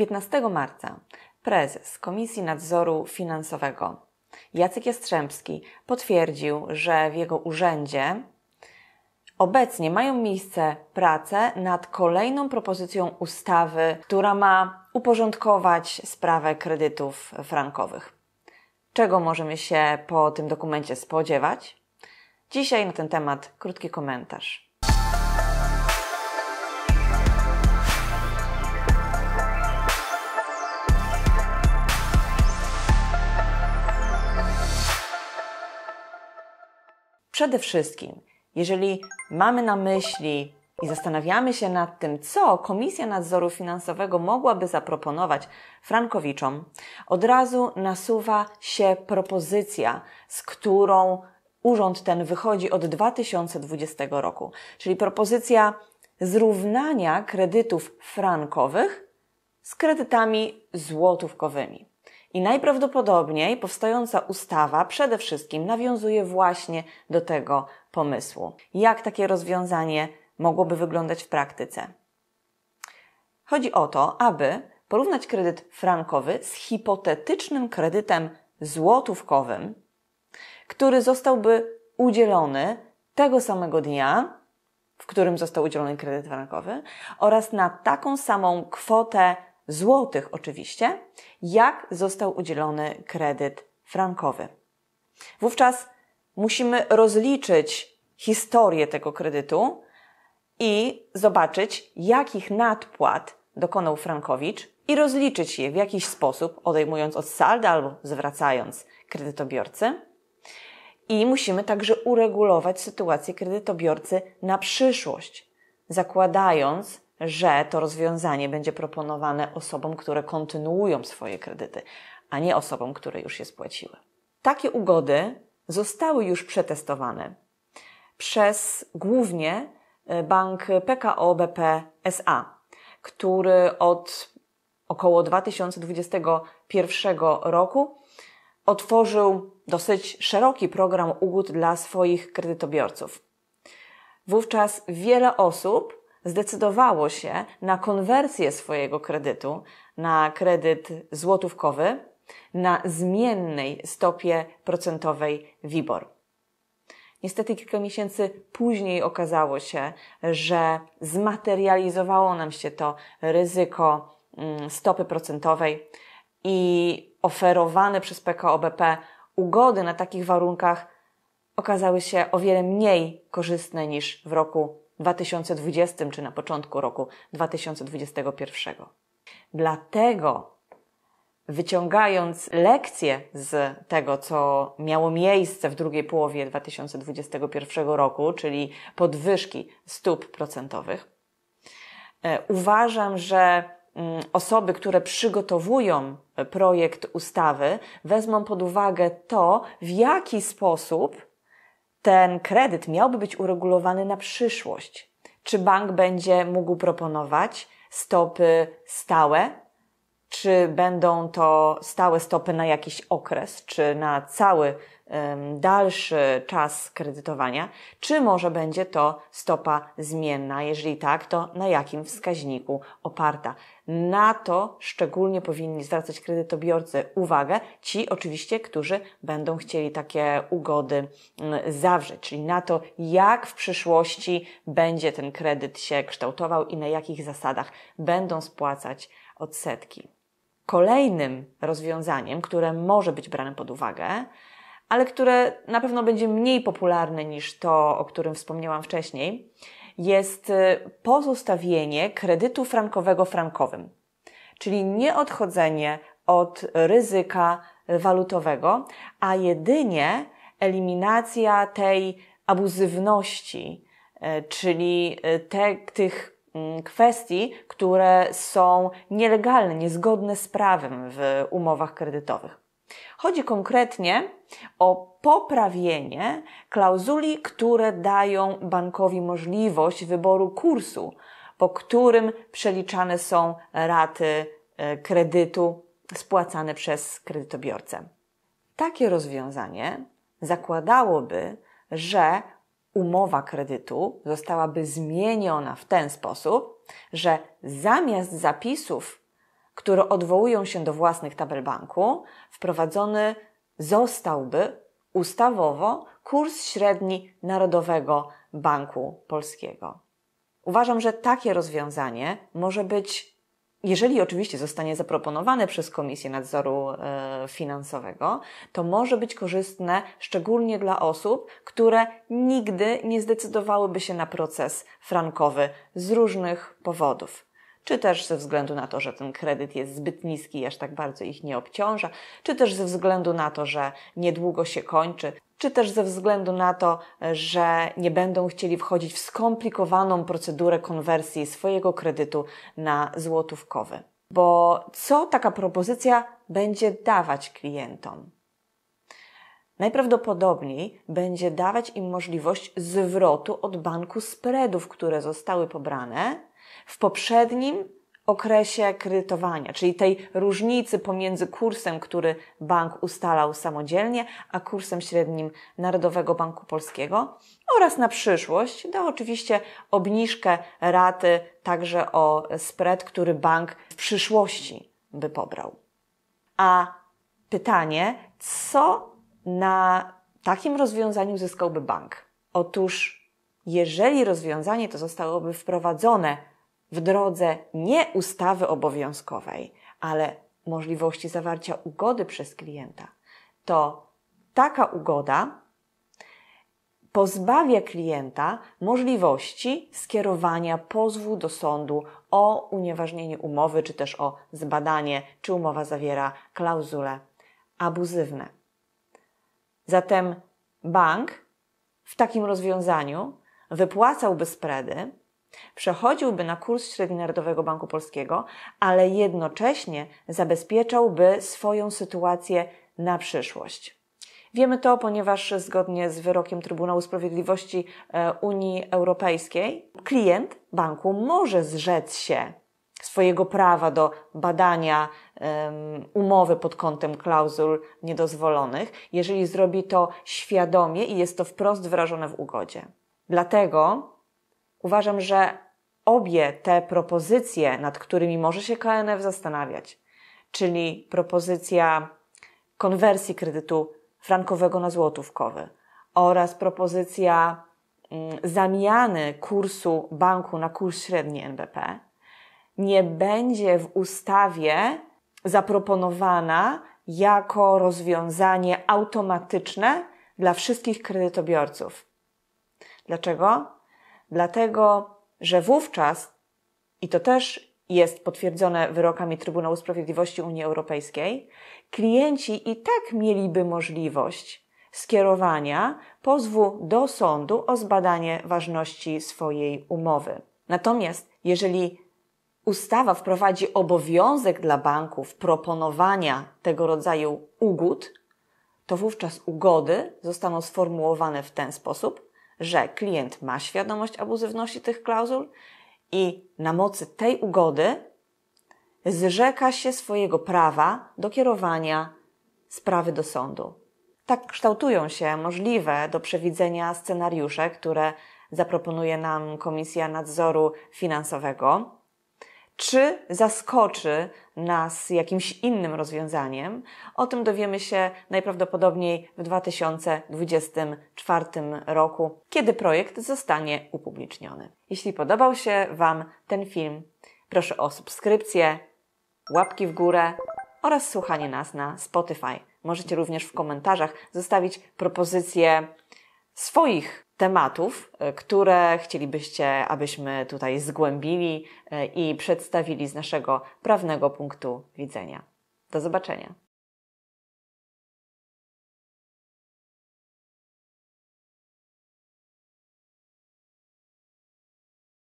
15 marca prezes Komisji Nadzoru Finansowego Jacek Jastrzębski potwierdził, że w jego urzędzie obecnie mają miejsce prace nad kolejną propozycją ustawy, która ma uporządkować sprawę kredytów frankowych. Czego możemy się po tym dokumencie spodziewać? Dzisiaj na ten temat krótki komentarz. Przede wszystkim, jeżeli mamy na myśli i zastanawiamy się nad tym, co Komisja Nadzoru Finansowego mogłaby zaproponować Frankowiczom, od razu nasuwa się propozycja, z którą urząd ten wychodzi od 2020 roku, czyli propozycja zrównania kredytów frankowych z kredytami złotówkowymi. I najprawdopodobniej powstająca ustawa przede wszystkim nawiązuje właśnie do tego pomysłu. Jak takie rozwiązanie mogłoby wyglądać w praktyce? Chodzi o to, aby porównać kredyt frankowy z hipotetycznym kredytem złotówkowym, który zostałby udzielony tego samego dnia, w którym został udzielony kredyt frankowy, oraz na taką samą kwotę złotych oczywiście, jak został udzielony kredyt frankowy. Wówczas musimy rozliczyć historię tego kredytu i zobaczyć, jakich nadpłat dokonał Frankowicz i rozliczyć je w jakiś sposób, odejmując od salda albo zwracając kredytobiorcy. I musimy także uregulować sytuację kredytobiorcy na przyszłość, zakładając, że to rozwiązanie będzie proponowane osobom, które kontynuują swoje kredyty, a nie osobom, które już je spłaciły. Takie ugody zostały już przetestowane przez głównie e, bank PKO BP SA, który od około 2021 roku otworzył dosyć szeroki program ugód dla swoich kredytobiorców. Wówczas wiele osób zdecydowało się na konwersję swojego kredytu na kredyt złotówkowy na zmiennej stopie procentowej WIBOR. Niestety kilka miesięcy później okazało się, że zmaterializowało nam się to ryzyko mm, stopy procentowej i oferowane przez PKOBP ugody na takich warunkach okazały się o wiele mniej korzystne niż w roku 2020 czy na początku roku 2021. Dlatego wyciągając lekcje z tego, co miało miejsce w drugiej połowie 2021 roku, czyli podwyżki stóp procentowych, e, uważam, że mm, osoby, które przygotowują projekt ustawy, wezmą pod uwagę to, w jaki sposób ten kredyt miałby być uregulowany na przyszłość. Czy bank będzie mógł proponować stopy stałe, czy będą to stałe stopy na jakiś okres, czy na cały dalszy czas kredytowania, czy może będzie to stopa zmienna? Jeżeli tak, to na jakim wskaźniku oparta? Na to szczególnie powinni zwracać kredytobiorcy uwagę ci oczywiście, którzy będą chcieli takie ugody mm, zawrzeć, czyli na to, jak w przyszłości będzie ten kredyt się kształtował i na jakich zasadach będą spłacać odsetki. Kolejnym rozwiązaniem, które może być brane pod uwagę, ale które na pewno będzie mniej popularne niż to, o którym wspomniałam wcześniej, jest y, pozostawienie kredytu frankowego frankowym, czyli nie odchodzenie od ryzyka walutowego, a jedynie eliminacja tej abuzywności, y, czyli y, te, tych mm, kwestii, które są nielegalne, niezgodne z prawem w umowach kredytowych. Chodzi konkretnie o poprawienie klauzuli, które dają bankowi możliwość wyboru kursu, po którym przeliczane są raty e, kredytu spłacane przez kredytobiorcę. Takie rozwiązanie zakładałoby, że umowa kredytu zostałaby zmieniona w ten sposób, że zamiast zapisów które odwołują się do własnych tabel banku, wprowadzony zostałby ustawowo kurs średni Narodowego Banku Polskiego. Uważam, że takie rozwiązanie może być, jeżeli oczywiście zostanie zaproponowane przez Komisję Nadzoru e, Finansowego, to może być korzystne szczególnie dla osób, które nigdy nie zdecydowałyby się na proces frankowy z różnych powodów czy też ze względu na to, że ten kredyt jest zbyt niski i aż tak bardzo ich nie obciąża, czy też ze względu na to, że niedługo się kończy, czy też ze względu na to, że nie będą chcieli wchodzić w skomplikowaną procedurę konwersji swojego kredytu na złotówkowy. Bo co taka propozycja będzie dawać klientom? Najprawdopodobniej będzie dawać im możliwość zwrotu od banku spreadów, które zostały pobrane w poprzednim okresie kredytowania, czyli tej różnicy pomiędzy kursem, który bank ustalał samodzielnie, a kursem średnim Narodowego Banku Polskiego oraz na przyszłość da oczywiście obniżkę raty także o spread, który bank w przyszłości by pobrał. A pytanie, co na takim rozwiązaniu zyskałby bank? Otóż jeżeli rozwiązanie to zostałoby wprowadzone w drodze nie ustawy obowiązkowej, ale możliwości zawarcia ugody przez klienta, to taka ugoda pozbawia klienta możliwości skierowania pozwu do sądu o unieważnienie umowy, czy też o zbadanie, czy umowa zawiera klauzule abuzywne. Zatem bank w takim rozwiązaniu wypłacałby spredy Przechodziłby na kurs Narodowego Banku Polskiego, ale jednocześnie zabezpieczałby swoją sytuację na przyszłość. Wiemy to, ponieważ zgodnie z wyrokiem Trybunału Sprawiedliwości e, Unii Europejskiej, klient banku może zrzec się swojego prawa do badania umowy pod kątem klauzul niedozwolonych, jeżeli zrobi to świadomie i jest to wprost wyrażone w ugodzie. Dlatego Uważam, że obie te propozycje, nad którymi może się KNF zastanawiać, czyli propozycja konwersji kredytu frankowego na złotówkowy oraz propozycja mm, zamiany kursu banku na kurs średni NBP, nie będzie w ustawie zaproponowana jako rozwiązanie automatyczne dla wszystkich kredytobiorców. Dlaczego? dlatego że wówczas, i to też jest potwierdzone wyrokami Trybunału Sprawiedliwości Unii Europejskiej, klienci i tak mieliby możliwość skierowania pozwu do sądu o zbadanie ważności swojej umowy. Natomiast jeżeli ustawa wprowadzi obowiązek dla banków proponowania tego rodzaju ugód, to wówczas ugody zostaną sformułowane w ten sposób, że klient ma świadomość abuzywności tych klauzul i na mocy tej ugody zrzeka się swojego prawa do kierowania sprawy do sądu. Tak kształtują się możliwe do przewidzenia scenariusze, które zaproponuje nam Komisja Nadzoru Finansowego czy zaskoczy nas jakimś innym rozwiązaniem. O tym dowiemy się najprawdopodobniej w 2024 roku, kiedy projekt zostanie upubliczniony. Jeśli podobał się Wam ten film, proszę o subskrypcję, łapki w górę oraz słuchanie nas na Spotify. Możecie również w komentarzach zostawić propozycje swoich tematów, e, które chcielibyście, abyśmy tutaj zgłębili e, i przedstawili z naszego prawnego punktu widzenia. Do zobaczenia.